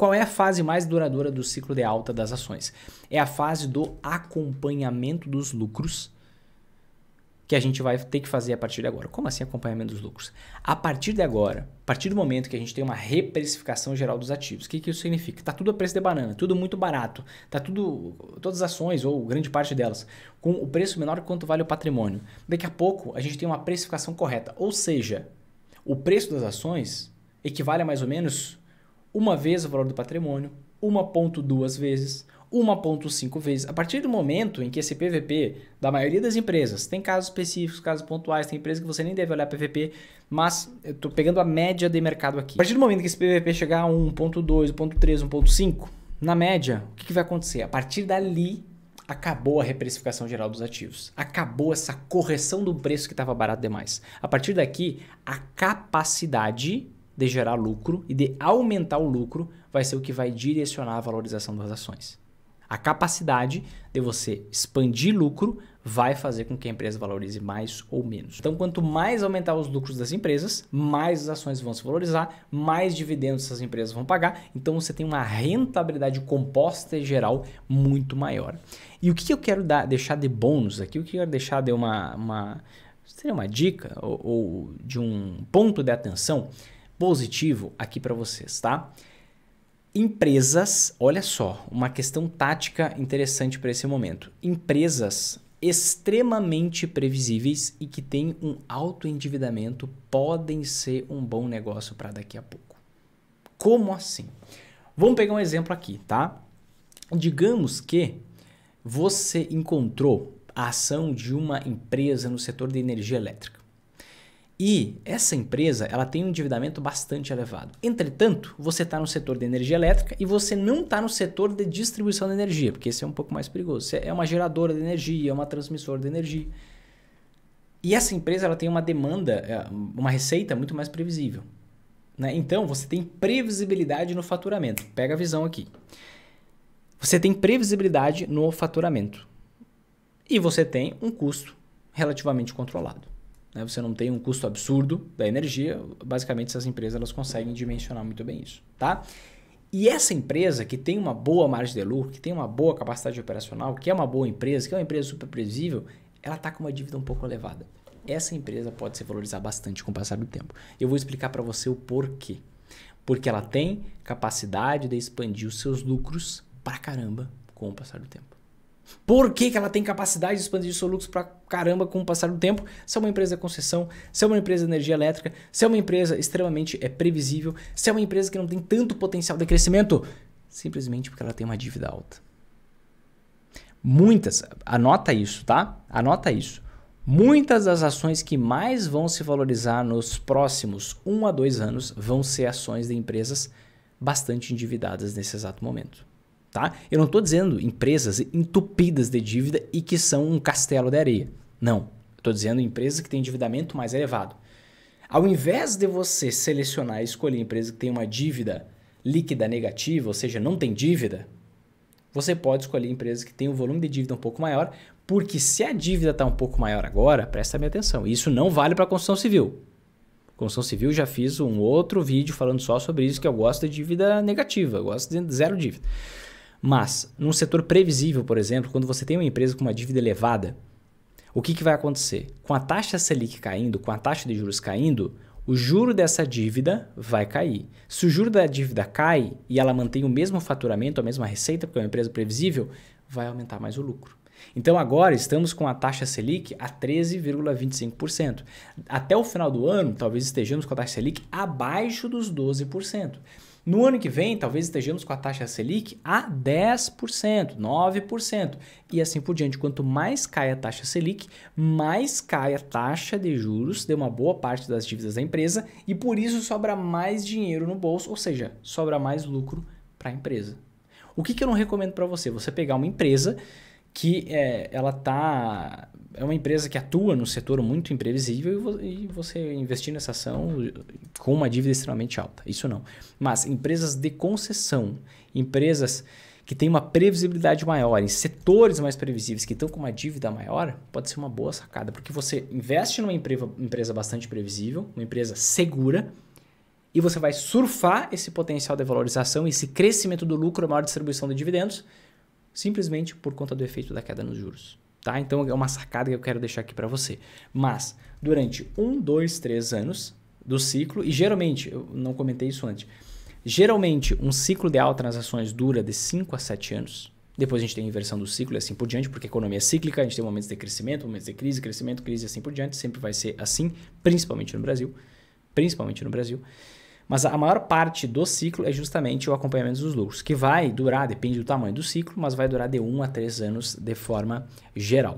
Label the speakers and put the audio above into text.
Speaker 1: Qual é a fase mais duradoura do ciclo de alta das ações? É a fase do acompanhamento dos lucros que a gente vai ter que fazer a partir de agora. Como assim acompanhamento dos lucros? A partir de agora, a partir do momento que a gente tem uma reprecificação geral dos ativos, o que, que isso significa? Está tudo a preço de banana, tudo muito barato, tá tudo, todas as ações ou grande parte delas, com o preço menor quanto vale o patrimônio. Daqui a pouco a gente tem uma precificação correta, ou seja, o preço das ações equivale a mais ou menos uma vez o valor do patrimônio, 1.2 vezes, 1.5 vezes. A partir do momento em que esse PVP da maioria das empresas, tem casos específicos, casos pontuais, tem empresas que você nem deve olhar PVP, mas eu estou pegando a média de mercado aqui. A partir do momento que esse PVP chegar a 1.2, 1.3, 1.5, na média, o que, que vai acontecer? A partir dali, acabou a reprecificação geral dos ativos. Acabou essa correção do preço que estava barato demais. A partir daqui, a capacidade de gerar lucro e de aumentar o lucro vai ser o que vai direcionar a valorização das ações. A capacidade de você expandir lucro vai fazer com que a empresa valorize mais ou menos. Então, quanto mais aumentar os lucros das empresas, mais as ações vão se valorizar, mais dividendos essas empresas vão pagar. Então, você tem uma rentabilidade composta e geral muito maior. E o que eu quero dar, deixar de bônus aqui, o que eu quero deixar de uma, uma, seria uma dica ou, ou de um ponto de atenção positivo aqui para vocês, tá? Empresas, olha só, uma questão tática interessante para esse momento. Empresas extremamente previsíveis e que têm um alto endividamento podem ser um bom negócio para daqui a pouco. Como assim? Vamos pegar um exemplo aqui, tá? Digamos que você encontrou a ação de uma empresa no setor de energia elétrica. E essa empresa ela tem um endividamento bastante elevado. Entretanto, você está no setor de energia elétrica e você não está no setor de distribuição de energia, porque esse é um pouco mais perigoso. Você é uma geradora de energia, é uma transmissora de energia. E essa empresa ela tem uma demanda, é, uma receita muito mais previsível. Né? Então, você tem previsibilidade no faturamento. Pega a visão aqui. Você tem previsibilidade no faturamento. E você tem um custo relativamente controlado né? você não tem um custo absurdo da energia, basicamente essas empresas elas conseguem dimensionar muito bem isso, tá? E essa empresa que tem uma boa margem de lucro, que tem uma boa capacidade operacional, que é uma boa empresa, que é uma empresa super previsível, ela está com uma dívida um pouco elevada. Essa empresa pode se valorizar bastante com o passar do tempo. Eu vou explicar para você o porquê. Porque ela tem capacidade de expandir os seus lucros para caramba com o passar do tempo. Por que, que ela tem capacidade de expandir seu lucro para caramba com o passar do tempo? Se é uma empresa de concessão, se é uma empresa de energia elétrica, se é uma empresa extremamente é, previsível, se é uma empresa que não tem tanto potencial de crescimento, simplesmente porque ela tem uma dívida alta. Muitas, anota isso, tá? Anota isso. Muitas das ações que mais vão se valorizar nos próximos um a dois anos vão ser ações de empresas bastante endividadas nesse exato momento. Tá? Eu não estou dizendo empresas entupidas de dívida e que são um castelo de areia. Não. Estou dizendo empresas que têm endividamento mais elevado. Ao invés de você selecionar e escolher empresa que tem uma dívida líquida negativa, ou seja, não tem dívida, você pode escolher empresa que tem um volume de dívida um pouco maior, porque se a dívida está um pouco maior agora, presta minha atenção, isso não vale para a construção civil. Construção civil já fiz um outro vídeo falando só sobre isso, que eu gosto de dívida negativa, eu gosto de zero dívida. Mas, num setor previsível, por exemplo, quando você tem uma empresa com uma dívida elevada, o que, que vai acontecer? Com a taxa Selic caindo, com a taxa de juros caindo, o juro dessa dívida vai cair. Se o juro da dívida cai e ela mantém o mesmo faturamento, a mesma receita, porque é uma empresa previsível, vai aumentar mais o lucro. Então agora estamos com a taxa Selic a 13,25%. Até o final do ano, talvez estejamos com a taxa Selic abaixo dos 12%. No ano que vem, talvez estejamos com a taxa Selic a 10%, 9% e assim por diante. Quanto mais cai a taxa Selic, mais cai a taxa de juros de uma boa parte das dívidas da empresa e por isso sobra mais dinheiro no bolso, ou seja, sobra mais lucro para a empresa. O que, que eu não recomendo para você? Você pegar uma empresa que é, ela tá é uma empresa que atua no setor muito imprevisível e você investir nessa ação com uma dívida extremamente alta. Isso não. Mas empresas de concessão, empresas que têm uma previsibilidade maior, em setores mais previsíveis, que estão com uma dívida maior, pode ser uma boa sacada, porque você investe numa empresa bastante previsível, uma empresa segura, e você vai surfar esse potencial de valorização, esse crescimento do lucro, maior distribuição de dividendos, simplesmente por conta do efeito da queda nos juros. Tá? Então é uma sacada que eu quero deixar aqui para você. Mas durante um, dois, três anos do ciclo, e geralmente, eu não comentei isso antes, geralmente um ciclo de alta nas ações dura de 5 a 7 anos. Depois a gente tem a inversão do ciclo e assim por diante, porque a economia é cíclica, a gente tem momentos de crescimento, momentos de crise, crescimento, crise e assim por diante. Sempre vai ser assim, principalmente no Brasil. Principalmente no Brasil. Mas a maior parte do ciclo é justamente o acompanhamento dos lucros, que vai durar, depende do tamanho do ciclo, mas vai durar de 1 um a 3 anos de forma geral.